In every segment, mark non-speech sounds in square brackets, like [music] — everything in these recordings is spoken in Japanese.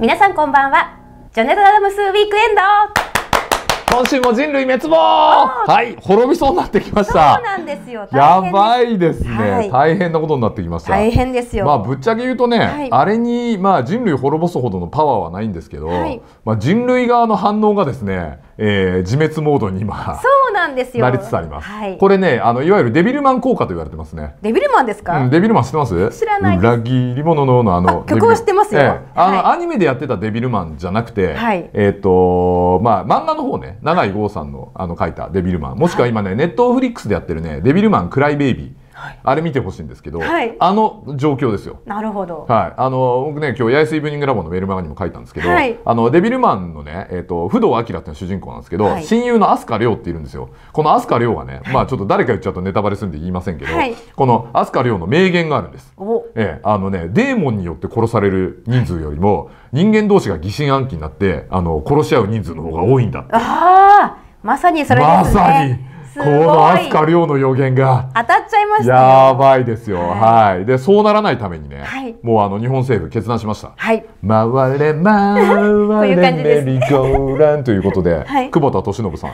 皆さんこんばんはジョネタダムスウィークエンド今週も人類滅亡はい滅びそうになってきましたそうなんですよやばいですね、はい、大変なことになってきました大変ですよまあぶっちゃけ言うとね、はい、あれにまあ人類滅ぼすほどのパワーはないんですけど、はい、まあ人類側の反応がですねえー、自滅モードに今そうなんですよなりつつあります、はい、これねあのいわゆるデビルマン効果と言われてますねデビルマンですか、うん、デビルマン知ってます知らない裏切り者のあの曲は知ってますよ、えー、あの、アニメでやってたデビルマンじゃなくて、はい、えっ、ー、とまあ漫画の方ね永井豪さんのあの書いたデビルマンもしくは今ね、ネットフリックスでやってるねデビルマンクライベイビーはい、あれ見てほしいんですけど、はい、あの状況ですよ。なるほど。はい、あの僕ね今日八重洲イブニングラボのメールマガにも書いたんですけど、はい、あのデビルマンのねえっ、ー、と不動明っていう主人公なんですけど、親友の飛鳥涼っているんですよ。この飛鳥涼がね、まあちょっと誰か言っちゃうとネタバレするんで言いませんけど、この飛鳥涼の名言があるんです。お、えー、あのねデーモンによって殺される人数よりも人間同士が疑心暗鬼になってあの殺し合う人数の方が多いんだって。ああ、まさにそれですね。まさに。この飛鳥涼の予言が当たっちゃいました、やばいですよ、はい、はい、でそうならないためにね、はい、もうあの日本政府決断しました、はい、回れ回れメリゴーランということで、[laughs] はい、久保田利伸さん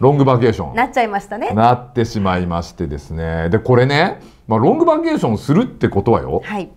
ロングバケーションなっちゃいましたねなってしまいましてですねでこれね、まあ、ロングバケーションするってことはよ、はい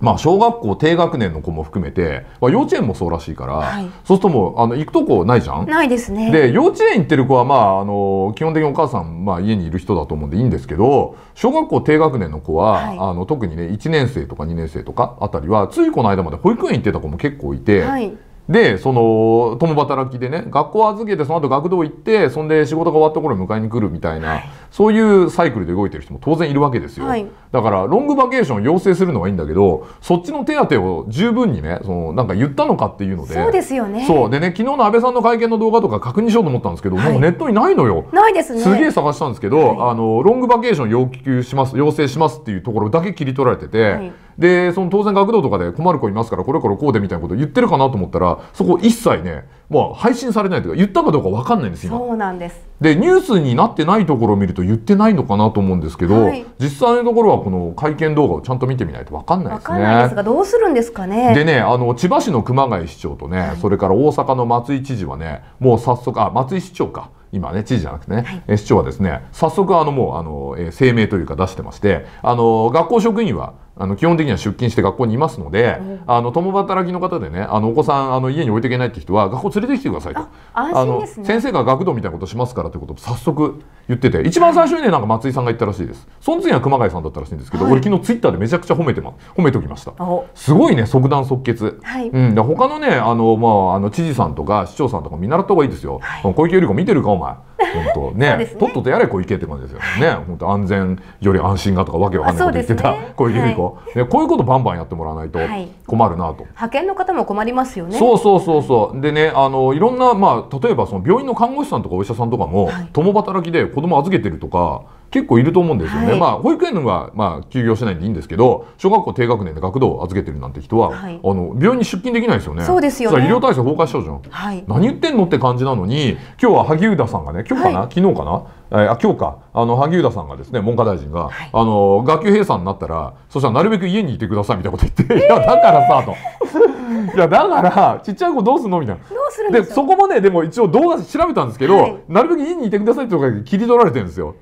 まあ、小学校低学年の子も含めて、まあ、幼稚園もそうらしいから、はい、そうするともうあの行くとこないじゃんないですねで幼稚園行ってる子は、まあ、あの基本的にお母さん、まあ、家にいる人だと思うんでいいんですけど小学校低学年の子は、はい、あの特にね1年生とか2年生とかあたりはついこの間まで保育園行ってた子も結構いて。はいでその共働きでね学校預けてその後学童行ってそんで仕事が終わった頃迎えに来るみたいな、はい、そういうサイクルで動いてる人も当然いるわけですよ。はい、だからロングバケーション要請するのはいいんだけどそっちの手当を十分にねそのなんか言ったのかっていうのでそうですよねそうでね昨日の安倍さんの会見の動画とか確認しようと思ったんですけど、はい、もうネットにないのよないですねすげえ探したんですけど、はい、あのロングバケーション要求します要請しますっていうところだけ切り取られてて、はい、でその当然学童とかで困る子いますからこれこれこうでみたいなこと言ってるかなと思ったらそこ一切ねまあ、配信されないというか言ったかどうか分かんないんです今そうなんですでニュースになってないところを見ると言ってないのかなと思うんですけど、はい、実際のところはこの会見動画をちゃんと見てみないと分かんないですね分かんないですがどうするんですかねでねあの千葉市の熊谷市長とね、はい、それから大阪の松井知事はねもう早速あ松井市長か今ね知事じゃなくてね、はい、市長はですね早速あのもうあの、えー、声明というか出してましてあの学校職員はあの基本的には出勤して学校にいますので、あの共働きの方でねあのお子さんあの家に置いていけないって人は学校連れてきてくださいとあ、の先生が学童みたいなことしますからということを早速言ってて一番最初にねなんか松井さんが言ったらしいですその次は熊谷さんだったらしいんですけど、俺昨日ツイッターでめちゃくちゃ褒めて、ま、褒めておきましたすごいね即断即決、うん、で他のねあの、まあ、あの知事さんとか市長さんとか見習った方がいいですよ、小池百合子見てるかお前本当ねね、とっととやれ小池って感じですよね本当安全より安心がとかわけわかんないこと言ってた、小池百子、はい、ね、こういうことバンバンやってもらわないと困るなと、はい、派遣の方も困りますよねそうそうそうそうでねあのいろんなまあ例えばその病院の看護師さんとかお医者さんとかも共働きで子供預けてるとか結構いると思うんですよね、はい、まあ保育園はまあ休業しないんでいいんですけど小学校低学年で学童を預けてるなんて人は、はい、あの病院に出勤できないですよねそうですよ、ね、医療体制崩壊しちゃうじゃん、はい、何言ってんのって感じなのに今日は萩生田さんがね今日かな、昨日かなえー、あ今日かあの萩生田さんがですね文科大臣が、はい、あの学級閉鎖になったらそしたらなるべく家にいてくださいみたいなこと言って、えー、いやだからさと [laughs] いやだからちっちゃい子どうすんのみたいなどうするんでそこもねでも一応動画調べたんですけど、はい、なるべく家にいてくださいとか切り取られてるんですよ。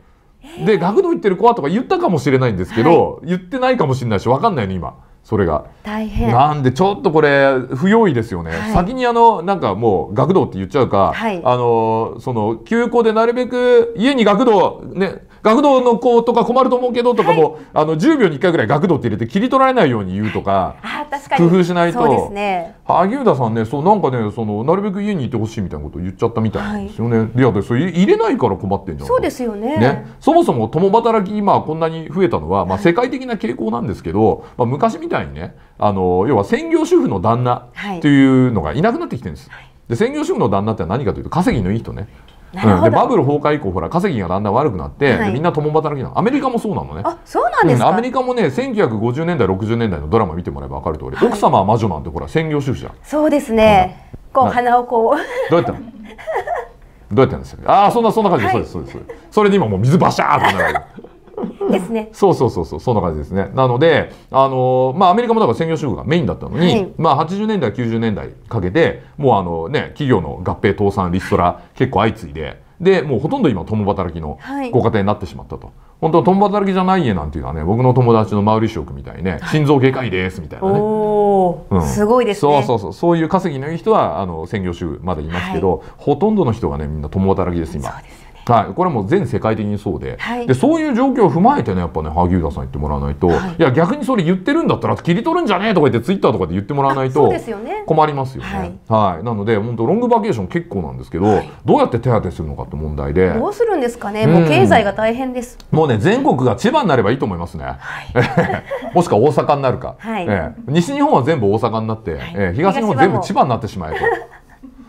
で学童行ってる子はとか言ったかもしれないんですけど、はい、言ってないかもしれないし分かんないの、ね、今それが大変なんでちょっとこれ不用意ですよね、はい、先にあのなんかもう学童って言っちゃうか、はい、あのその休校でなるべく家に学童ね学童の子とか困ると思うけどとかも、はい、あの10秒に1回ぐらい学童って入れて切り取られないように言うとか工夫しないとそうです、ね、萩生田さんねそうなんかねそのなるべく家にいてほしいみたいなことを言っちゃったみたいなんですよね、はい、いやでそれ入れないから困ってんじゃんそうですよね、ね、そもそも共働き今こんなに増えたのは、まあ、世界的な傾向なんですけど、まあ、昔みたいにねあの要は専業主婦の旦那というのがいなくなってきてるんです。はいで専業主婦の旦那って何かというと稼ぎのいい人ねうん、でバブル崩壊以降ほら稼ぎがだんだん悪くなって、はい、みんな共働きなのアメリカもそうなのねあそうなんですか、うん、アメリカもね1950年代60年代のドラマ見てもらえば分かる通り、はい、奥様は魔女なんてほら専業主婦じゃんそうですねこう鼻をこうどうやったの [laughs] どうやったんですよああそんなそんな感じ、で、はい、そうですそうですそれで今もう水バシャーって流るんですね。そうそうそうそう、そんな感じですね。なので、あのまあアメリカもだから専業主婦がメインだったのに、はい、まあ80年代90年代かけて、もうあのね企業の合併倒産リストラ結構相次いで。でもうほとんど今共働きのご家庭になってしまったと、はい、本当共働きじゃない家なんていうのはね僕の友達のマウリシオクみたいね心臓外科医ですみたいなね、うん、すごいですねそうそうそうそういう稼ぎのいい人はあの専業主婦までいますけど、はい、ほとんどの人がねみんな共働きです今。そうですはい、これも全世界的にそうではい、でそういう状況を踏まえてねやっぱね萩生田さん言ってもらわないと、はい、いや逆にそれ言ってるんだったら切り取るんじゃねえとか言ってツイッターとかで言ってもらわないと困りますよね。よねはい、はい、なので本当ロングバケーション結構なんですけど、どうやって手当てするのかって問題でどうするんですかねもう経済が大変です、うん、もうね全国が千葉になればいいと思いますね、[laughs] もしくは大阪になるか、えー、西日本は全部大阪になって、えー、東日本全部千葉になってしまえと。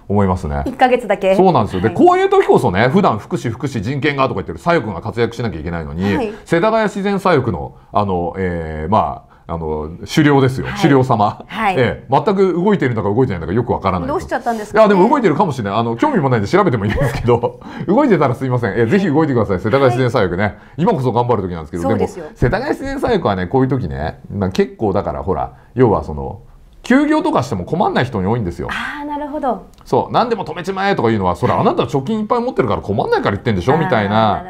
思いますね。1か月だけ。そうなんですよ。で、はい、こういう時こそね、普段福祉福祉人権がとか言ってる左翼が活躍しなきゃいけないのに、はい、世田谷自然左翼の、あの、えー、まあ、あの狩猟ですよ、はい、狩猟様、はい、ええ、全く動いているのか動いてないのかよくわからないどうしちゃったんですか、ね、いやでも動いてるかもしれないあの興味もないんで調べてもいいんですけど [laughs] 動いてたらすいません、ええ、ぜひ動いてください世田谷自然左翼ね、はい、今こそ頑張る時なんですけどでも世田谷自然左翼はねこういう時ね結構だからほら要はその休業とかしても困んない人に多いんですよ。ああなるほど。そう何でも止めちまえとかいうのはそれあなた貯金いっぱい持ってるから困んないから言ってんでしょみたいな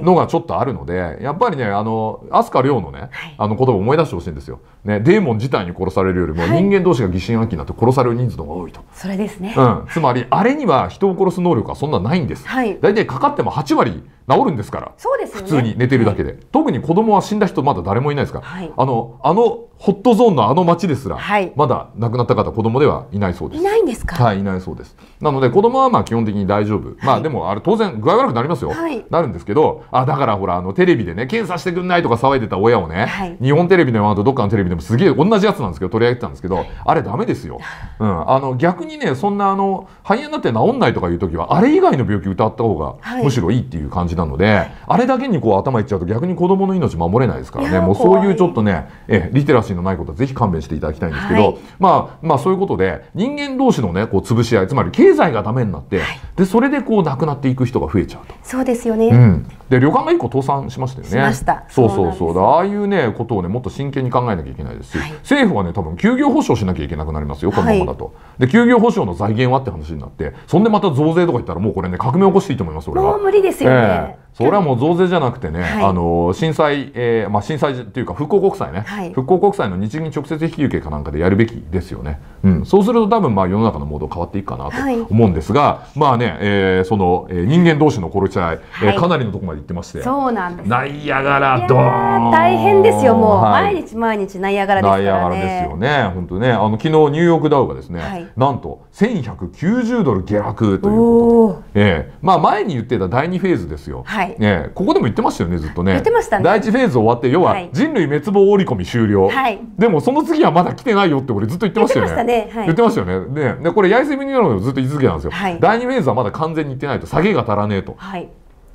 のがちょっとあるのでやっぱりねあの飛鳥涼のね、はい、あの言葉を思い出してほしいんですよ。ねデーモン自体に殺されるよりも人間同士が疑心暗鬼になって殺される人数の方が多いと。それですね。うんつまりあれには人を殺す能力はそんなないんです。はい。大体かかっても8割治るんですからそうです、ね、普通に寝てるだけで、はい、特に子供は死んだ人まだ誰もいないですから、はい、あのあのホットゾーンのあの町ですら、はい、まだ亡くなった方子供ではいないそうですいないんですかはいいないそうですなので子供はまあ基本的に大丈夫、まあでもあれ当然具合悪くなりますよ、なるんですけどあだからほらあのテレビでね検査してくんないとか騒いでた親をね、はい、日本テレビのあとどっかのテレビでもすげえ同じやつなんですけど取り上げてたんですけどあれだめですよ、うん、あの逆にねそんなあの肺炎になって治んないとかいう時はあれ以外の病気歌った方がむしろいいっていう感じじなので、あれだけにこう頭いっちゃうと逆に子どもの命守れないですからねもうそういうちょっとねえリテラシーのないことはぜひ勘弁していただきたいんですけど、はい、まあまあそういうことで人間同士のねこう潰し合いつまり経済がダメになって、はい、でそれでこう亡くなっていく人が増えちゃうとそうですよね、うん、で旅館が一個倒産しましたよねしましたそうそうそうああいうねことをねもっと真剣に考えなきゃいけないですし、はい、政府はね多分休業保障しなきゃいけなくなりますよこのままだと、で休業保障の財源はって話になってそんでまた増税とか言ったらもうこれね革命起こしていいと思います俺はもう無理ですよね、えー yeah. それはもう増税じゃなくてね、はい、あの震災、えーまあ、震災というか復興国債ね、はい、復興国債の日銀直接引き受けかなんかでやるべきですよね、うん、そうすると多分まあ世の中のモード変わっていくかなと思うんですが、はい、まあね、えー、その、えー、人間同士の殺し合い、はい、えー、かなりのとこまで行ってましてそうなんですナイアガラドーン大変ですよもう、毎日毎日ナイアガラですからねナイアガラですよね本当ねあの昨日ニューヨークダウがですね、はい、なんと1190ドル下落ということで、えー、まあ前に言ってた第二フェーズですよ、はいいね、ここでも言ってましたよねずっとね、ね、第一フェーズ終わって要は人類滅亡織り込み終了、はい、でもその次はまだ来てないよって俺ずっと言ってましたよね言ってました、ねはい、よねでこれ八重瀬ミニロードずっと言い続けたんですよ、第二フェーズはまだ完全に行ってないと下げが足らねえと。はい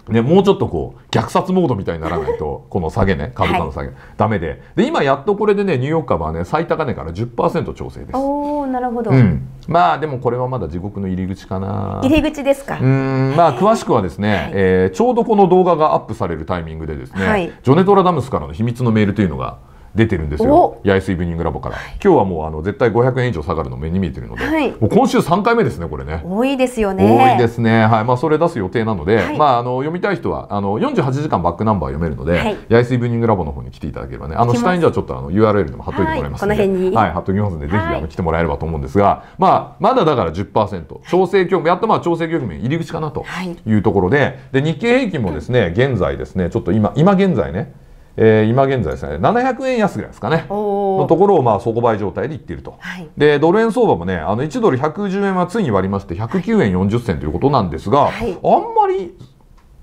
ね、もうちょっとこう虐殺モードみたいにならないと [laughs] この下げね株価の下げ、はい、ダメでで今やっとこれでねニューヨーク株はね最高値から10%調整ですおおなるほど、うん、まあでもこれはまだ地獄の入り口かな入り口ですかうんまあ詳しくはですね、はい、えー、ちょうどこの動画がアップされるタイミングでですね、はい、ジョネトラダムスからの秘密のメールというのが出てるんですよ八重洲イブニングラボから、はい、今日はもうあの絶対500円以上下がるの目に見えてるので、はい、もう今週3回目ですねこれね多いですよね多いですねはいまあそれ出す予定なので、はい、まああの読みたい人はあの48時間バックナンバー読めるので、八重洲イブニングラボの方に来ていただければねあの下にじゃあちょっとあの URL でも貼っといてもらいますので、はい貼っときますのでぜひあの来てもらえればと思うんですがまあまだだから10%調整局面やっとまあ調整局面入り口かなというところで、で日経平均もですね現在ですねちょっと今今現在ねえー、今現在ですね700円安ぐらいですかねのところをまあ底買い状態でいっていると、はい、でドル円相場もねあの1ドル110円はついに割りまして109円40銭ということなんですが、はい、あんまり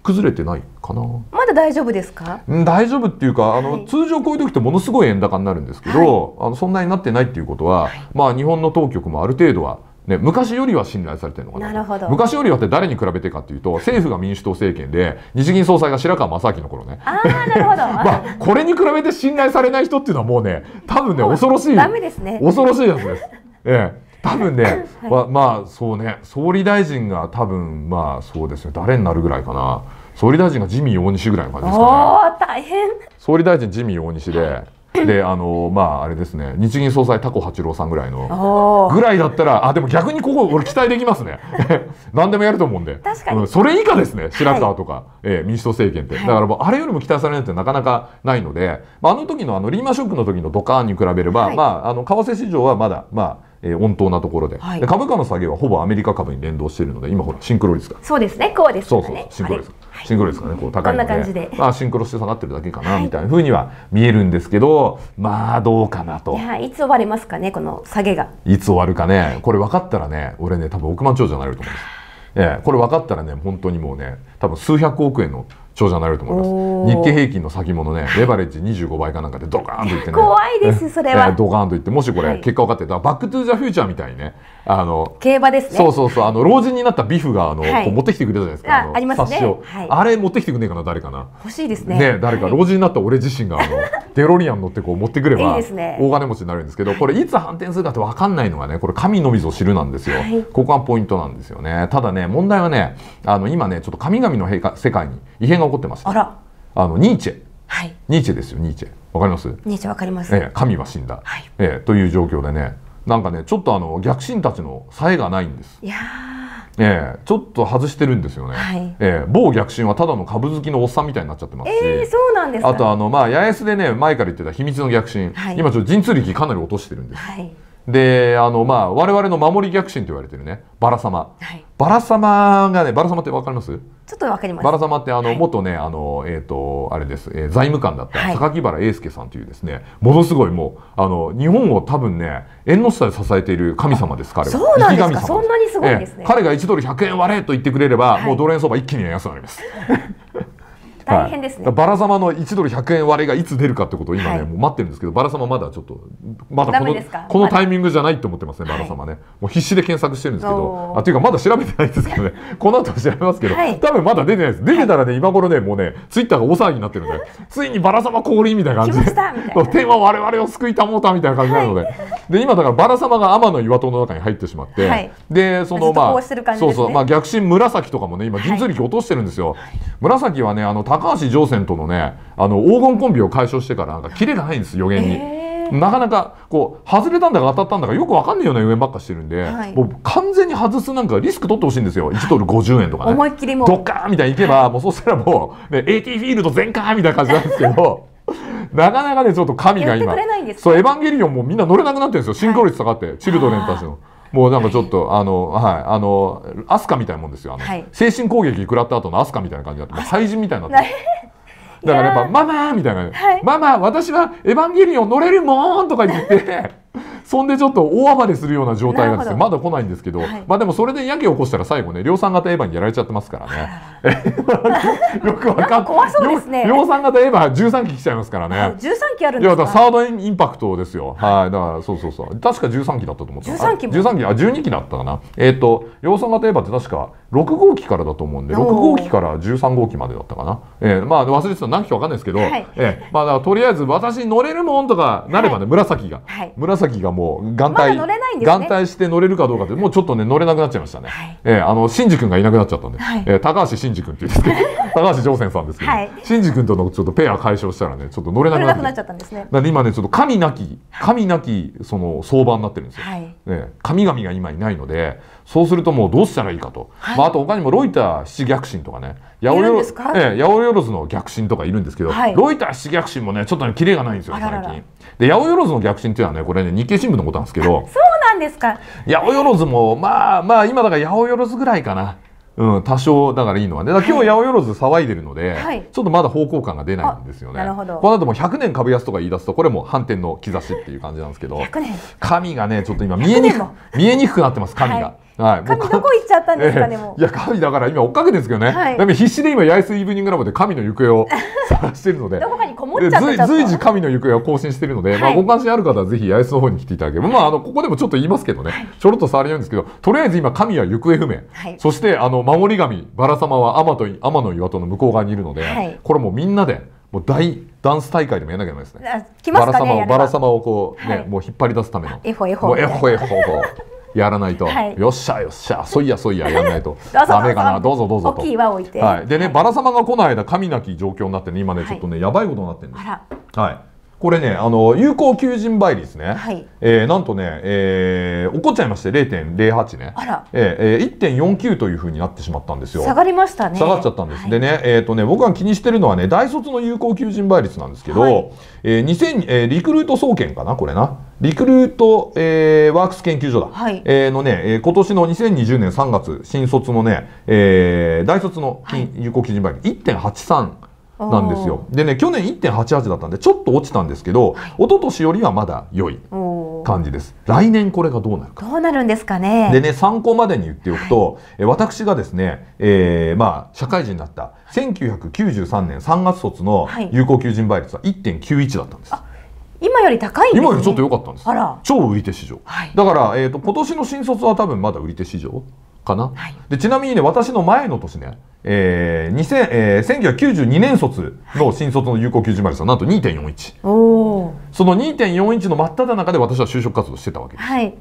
崩れてないかなまだ大丈夫ですか、うん、大丈夫っていうかあの、はい、通常こういう時ってものすごい円高になるんですけど、あのそんなになってないっていうことは、まあ、日本の当局もある程度はね、昔よりは信頼されてるのかななるほど昔よりはって誰に比べてかっていうと政府が民主党政権で日銀総裁が白川正明の頃ねああなるほど、[laughs] まあ、これに比べて信頼されない人っていうのはもうね多分ね恐ろしいダメですね恐ろしいやつです、ええ、多分ね、はい、まあそうね総理大臣が多分まあそうですね誰になるぐらいかな総理大臣が自民大西ぐらいの感じですかねお大変総理大臣自民大西で [laughs] であのまああれですね日銀総裁タコ八郎さんぐらいのぐらいだったらあでも逆にここ俺期待できますね [laughs] 何でもやると思うんで確かに、うん、それ以下ですね白川とか、はい、えー、民主党政権ってだからもうあれよりも期待されるってなかなかないので、まあ、あの時のあのリーマンショックの時のドカーンに比べれば、はい、まああの為替市場はまだまあえ温当なところではいで、株価の下げはほぼアメリカ株に連動しているので今ほらシンクロ率がそうですねこうですねそうそうシンクロ率シンクロですかね、こう高いので、であシンクロして下がってるだけかな、みたいなふうには見えるんですけど、まあどうかなと。いつ終わりますかね、この下げが。いつ終わるかね、これ分かったらね、俺ね、多分億万長者になれると思うんです。えこれ分かったらね、本当にもうね、多分数百億円の長者になれると思います日経平均の先物ねレバレッジ25倍かなんかでドカーンといってね怖いですそれは、ドカーンといってもしこれ結果分かってたら、はい、バック・トゥ・ザ・フューチャーみたいにねあの競馬ですねそうそうそうあの老人になったビフがあの、はい、こう持ってきてくれたじゃないですかあありますね、はい、あれ持ってきてくんねえかな誰かな欲しいですねね誰か老人になった俺自身があの [laughs] デロリアン乗ってこう持ってくれば大金持ちになるんですけどこれいつ反転するかって分かんないのがねこれ神のみぞ知るなんですよ、はい、ここがポイントなんですよねただね問題はねあの今ねちょっと神々の世界に異変がが起こってます。あら。あのニーチェ。はい。ニーチェですよニーチェ。わかります。ニーチェわかります。ええ、神は死んだ。はい。ええという状況でね、なんかねちょっとあの逆進たちのさえがないんです。いやええ、ちょっと外してるんですよね、はい、ええ、某逆進はただの株好きのおっさんみたいになっちゃってますし、えー、そうなんですあとあの、まあ、八重洲でね前から言ってた秘密の逆進、はい、今ちょっと神通力かなり落としてるんです、はいであのまあ我々の守り逆進と言われてるねバラ様、はい、バラ様がねバラ様ってわかりますちょっとわかりますバラ様ってあの、元ねあのえっ、ー、とあれです、えー、財務官だった榊原英介さんというですね、ものすごいもうあの日本を多分ね縁の下で支えている神様です彼はそうなんですかそんなにすごいんですね、えー、彼が1ドル100円割れと言ってくれれば、もうドル円相場一気に安くなります [laughs] 大変ですね、はい、バラ様の1ドル100円割れがいつ出るかってことを今ね、はい、もう待ってるんですけどバラ様まだちょっとまだこのこのタイミングじゃないと思ってますねバラ様ね、はい、もう必死で検索してるんですけどあというかまだ調べてないですけどね [laughs] この後調べますけど、多分まだ出てないです出てたらね今頃ねもうねツイッターが大騒ぎになってるんでついにバラ様降臨みたいな感じで天は [laughs] 我々を救いたもうたみたいな感じなので。で今だからバラ様が天の岩戸の中に入ってしまって、はい、でそのまあ、ね、そうそうまあ逆進紫とかもね今銀通力落としてるんですよ、はい、紫はねあの高橋常仙とのねあの黄金コンビを解消してからなんかキレがないんです予言に。えーなかなかこう外れたんだか当たったんだかよく分かんないような予言ばっかしてるんで、はい、もう完全に外すなんかリスク取ってほしいんですよ1ドル50円とかね思いっきりもうドッカーみたいにいけば、はい、もうそしたらもう、ね、AT フィールド全開みたいな感じなんですけど。なかなかね、ちょっと神が今、そう、エヴァンゲリオンもみんな乗れなくなってるんですよ。シンクロ率下がって、チルドレンたちの。もうなんかちょっと、あの、はい、あの、アスカみたいなもんですよ。あの、はい、精神攻撃食らった後のアスカみたいな感じになって、廃人みたいになって。だからやっぱ、ママみたいな、はい、ママ、私はエヴァンゲリオン乗れるもんとか言って、そんでちょっと大暴れするような状態がですねまだ来ないんですけど、はい、まあでもそれでやけ起こしたら最後ね量産型エヴァにやられちゃってますからね [laughs] よくわかん怖そうですね量産型エヴァ13機来ちゃいますからね、はい、13期あるんですかいやだサードインパクトですよはいだからそうそうそう確か13機だったと思った13期も13期あ12機だったかなえっ、ー、と量産型エヴァって確か6号機からだと思うんで6号機から13号機までだったかな、えー、まあ忘れてた何機かわかんないですけど、はい、えー、まあとりあえず私乗れるもんとかなればね、はい、紫が、はい、紫がもうこう眼帯、まね、眼帯して乗れるかどうかってもうちょっとね乗れなくなっちゃいましたね、はい、えー、あの新次君がいなくなっちゃったんで、はい、えー、高橋新次君っていうんですけど [laughs] 高橋常泉さんですけど、はい、新君とのちょっとペア解消したらねちょっと乗れなくなっちゃったんですねなんで今ねちょっと神なき神なきその相場になってるんですよ、はい、ね、神々が今いないのでそうするともうどうしたらいいかと、はい、まあ、あと他にもロイター七逆神とかね八百万、ええ、万の逆神とかいるんですけど、はい、ロイター七逆進もねちょっとねキレがないんですよ最近。で八百万の逆神っていうのはねこれね日経新聞のことなんですけどそうなんですか八百万もまあまあ今だから八百万ぐらいかな。うん、多少だからいいのはね。今日八百万騒いでるので、はい、ちょっとまだ方向感が出ないんですよね。なるほど。この後も100年株安とか言い出すと、これも反転の兆しっていう感じなんですけど、1年神がね、ちょっと今見えにく見えにくくなってます、神が。はいはい、神どこ行っちゃったんですかね、えー、いや神だから今追っかけですけどね、はい、必死で今八重洲イブニングラボで神の行方を [laughs] 探しているのでどこかにこもっちゃった随時神の行方を更新しているので、はい、まあ、ご関心ある方はぜひ八重洲の方に来ていただければ、まあ、あのここでもちょっと言いますけどね、はい、ちょろっと触りるんですけどとりあえず今神は行方不明、そしてあの守り神バラ様は天と天の岩戸の向こう側にいるので、これもうみんなでもう大ダンス大会でもやらなきゃいけないですね。すねバラ様をバラ様をこうね、もう引っ張り出すための。エホエホ。エホエホ。やらないと、はい、よっしゃよっしゃそいやそいややらないと [laughs] ダメかなどうぞどうぞと大きい輪を置いて、はい、でね、はい、バラ様が来ない間神なき状況になってね今ねちょっとね、やばいことになってるんですはいこれね、あの有効求人倍率ね、はい、えー、なんとね、えー、起こっちゃいまして0.08ね、あら、えー、1.49というふうになってしまったんですよ。下がりましたね。下がっちゃったんです。はい、でね、えっ、ー、とね、僕が気にしてるのはね、大卒の有効求人倍率なんですけど、はい、えー、えー、リクルート総研かな、これな。リクルート、えー、ワークス研究所だ、はい、えー、のね、えー、今年の2020年3月新卒のね、えー、大卒のはい、有効求人倍率1.83なんですよ。でね去年1.88だったんでちょっと落ちたんですけど、はい、一昨年よりはまだ良い感じです。来年これがどうなるか。どうなるんですかね。でね参考までに言っておくと、はい、私がですね、えー、まあ社会人になった1993年3月卒の有効求人倍率は1.91だったんです。はい今より高い、ね、今よりちょっと良かったんです超売り手市場、はい、だから、えーと今年の新卒は多分まだ売り手市場かな、はい、でちなみにね私の前の年ね、えーえー、1992年卒の新卒の有効求人丸さんなんと2.41その2.41の真っ只中で私は就職活動してたわけです、はい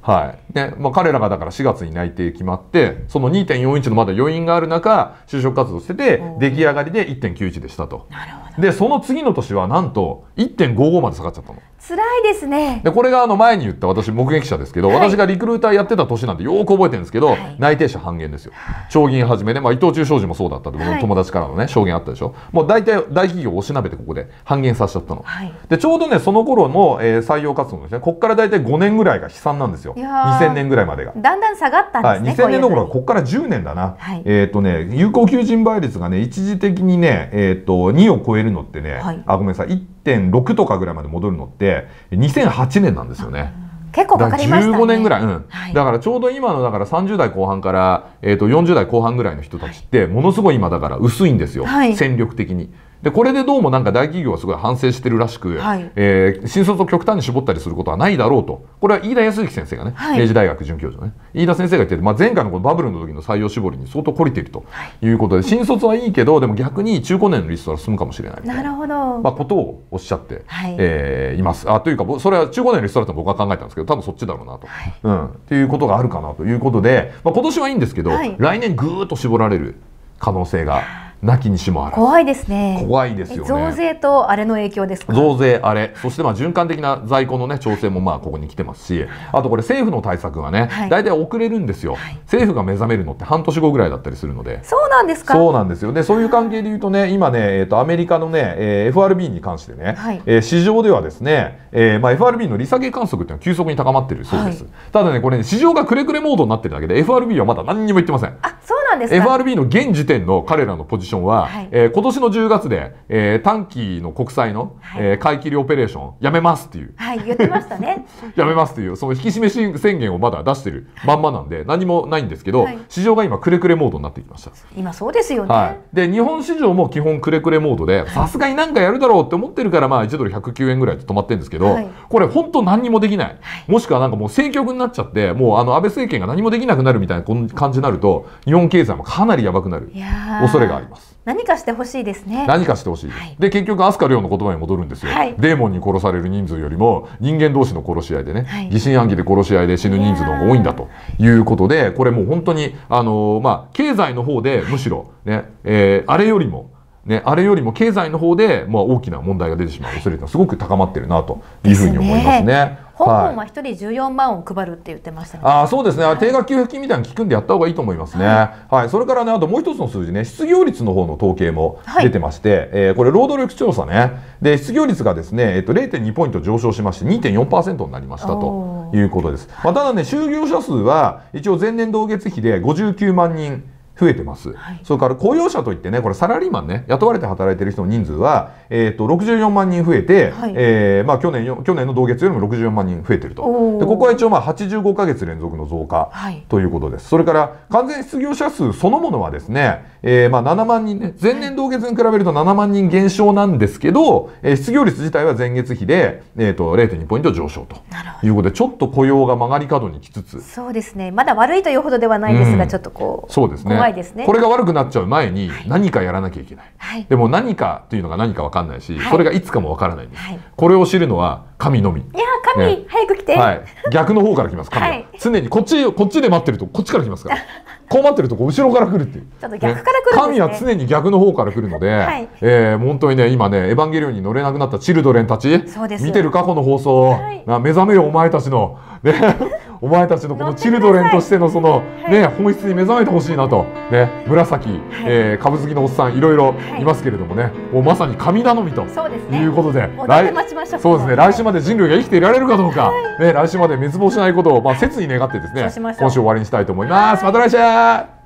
はいねまあ、彼らがだから4月に内定決まってその2.41のまだ余韻がある中就職活動してて出来上がりで1.91でしたと。なるほどでその次の年はなんと1.55まで下がっちゃったの辛いですねでこれがあの前に言った私目撃者ですけど、はい、私がリクルーターやってた年なんてよく覚えてるんですけど、はい、内定者半減ですよ証銀はじめね、まあ、伊藤忠商事もそうだったって僕の友達からのね、はい、証言あったでしょもう大体大企業をおしなべてここで半減させちゃったの、でちょうどねその頃の、えー、採用活動ですねここから大体5年ぐらいが悲惨なんですよ2000年ぐらいまでがだんだん下がったんですね、はい、2000年のころここから10年だな、えっ、ー、とね有効求人倍率がね一時的にねえっ、ー、と2を超えるるのってね、はい、あごめんなさい1.6とかぐらいまで戻るのって2008年なんですよね。結構かかりましたね。15年ぐらい、うんはい、だからちょうど今のだから30代後半から、えー、と40代後半ぐらいの人たちってものすごい今だから薄いんですよ、はい、戦力的に。でこれでどうもなんか大企業はすごい反省してるらしく、はい、えー、新卒を極端に絞ったりすることはないだろうとこれは飯田康之先生がね、はい、明治大学准教授のね飯田先生が言ってて、まあ、前回のこのバブルの時の採用絞りに相当懲りているということで、はい、新卒はいいけどでも逆に中高年のリストは進むかもしれないなるほど、まあ、ことをおっしゃって、はい、えー、いますあというかそれは中高年のリストだと僕は考えたんですけど多分そっちだろうなと、はい、うん、っていうことがあるかなということで、まあ、今年はいいんですけど、来年ぐーっと絞られる可能性が。なきにしもあら怖いですね怖いですよ、ね、増税とあれの影響ですか増税あれそしてまあ循環的な在庫のね調整もまあここに来てますしあとこれ政府の対策はね、はい、大体遅れるんですよ、はい、政府が目覚めるのって半年後ぐらいだったりするのでそうなんですかそうなんですよねそういう関係で言うとね今ねえっ、ー、とアメリカのね、えー、FRB に関してね、はい、えー、市場ではですね、えー、まあ FRB の利下げ観測っていうのは急速に高まってるそうです、はい、ただねこれ、ね、市場がくれくれモードになってるだけで FRB はまだ何にも言ってませんあそうなんですか FRB の現時点の彼らのポジションは、はいえー、今年の10月で、えー、短期の国債の、はい、えー、買い切りオペレーションやめますっていう、はい、言ってましたね [laughs] やめますっていうその引き締め宣言をまだ出してるまんまなんで何もないんですけど、はい、市場が今くれくれモードになってきました今そうですよね、はい、で日本市場も基本くれくれモードでさすがになんかやるだろうって思ってるから、まあ、1ドル109円ぐらいで止まってるんですけど、これ本当何にもできない、もしくはなんかもう政局になっちゃってもうあの安倍政権が何もできなくなるみたいな感じになると日本経済もかなりやばくなる恐れがありますます何かしてほしいですね何かしてほしい、はい、で結局飛鳥亮の言葉に戻るんですよ、はい、デーモンに殺される人数よりも人間同士の殺し合いでね、はい、疑心暗鬼で殺し合いで死ぬ人数の方が多いんだということでこれもう本当にあのー、まあ経済の方でむしろね、えー、あれよりもね、あれよりも経済の方で、まあ、大きな問題が出てしまう恐れがすごく高まってるなというふうに思いますね。香港は一人十四万を配るって言ってました、ねはい、あそうですね、定額給付金みたいな聞くんでやった方がいいと思いますね、はい、はい、それからねあともう一つの数字ね失業率の方の統計も出てまして、はい、えー、これ労働力調査ねで失業率がですね、えっと、零点二ポイント上昇しまして二点四パーセントになりましたということです、まあ、ただね就業者数は一応前年同月比で五十九万人増えてます、はい、それから雇用者といってねこれサラリーマンね雇われて働いてる人の人数は、えーと、64万人増えて、はい、えー、まあ、去年去年の同月よりも64万人増えてるとでここは一応まあ85か月連続の増加ということです、はい、それから完全失業者数そのものはですね、えー、まあ7万人ね前年同月に比べると7万人減少なんですけど、えー、失業率自体は前月比で、えーと、0.2ポイント上昇ということでちょっと雇用が曲がり角にきつつそうですねまだ悪いというほどではないですが、うん、ちょっとこうそうですねいですねこれが悪くなっちゃう前に何かやらなきゃいけない、はい、でも何かというのが何か分かんないし、はい、それがいつかも分からないんです、はい、これを知るのは神のみいや神、ね、早く来て、はい、逆の方から来ます神は、はい、常にこっちこっちで待ってるとこっちから来ますから [laughs] こう待ってると後ろから来るっていう。ちょっと逆から来る、ね、神は常に逆の方から来るので、はい、えー、本当にね、今ね、エヴァンゲリオンに乗れなくなったチルドレンたち、そうです見てる過去の放送、はい、目覚めよお前たちの、ね、お前たちのこのチルドレンとしてのその、ね、本質に目覚めてほしいなと、ね、紫、え株好きのおっさんいろいろいますけれどもね、もうまさに神頼みということで、来そうですね来週まで人類が生きていられるかどうか、ね、来週まで滅亡しないことを、まあ、切に願ってですね今週終わりにしたいと思います。また来週